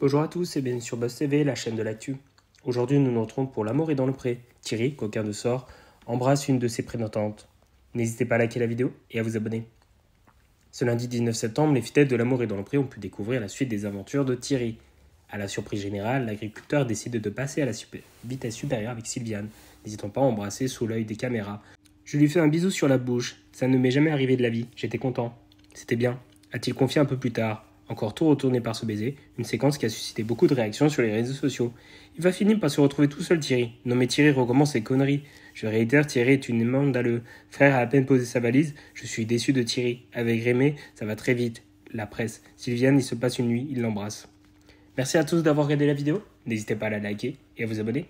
Bonjour à tous et bienvenue sur Boss TV, la chaîne de l'actu. Aujourd'hui, nous nous pour L'amour et dans le pré. Thierry, coquin de sort, embrasse une de ses prétendantes. N'hésitez pas à liker la vidéo et à vous abonner. Ce lundi 19 septembre, les fidèles de L'amour et dans le pré ont pu découvrir la suite des aventures de Thierry. À la surprise générale, l'agriculteur décide de passer à la vitesse supérieure avec Sylviane, n'hésitant pas à embrasser sous l'œil des caméras. Je lui fais un bisou sur la bouche, ça ne m'est jamais arrivé de la vie, j'étais content. C'était bien, a-t-il confié un peu plus tard encore tout retourné par ce baiser, une séquence qui a suscité beaucoup de réactions sur les réseaux sociaux. Il va finir par se retrouver tout seul Thierry. Non mais Thierry recommence ses conneries. Je réitère, Thierry est une mandaleux. Frère a à peine posé sa valise, je suis déçu de Thierry. Avec Rémé, ça va très vite. La presse. Sylviane, il se passe une nuit, il l'embrasse. Merci à tous d'avoir regardé la vidéo. N'hésitez pas à la liker et à vous abonner.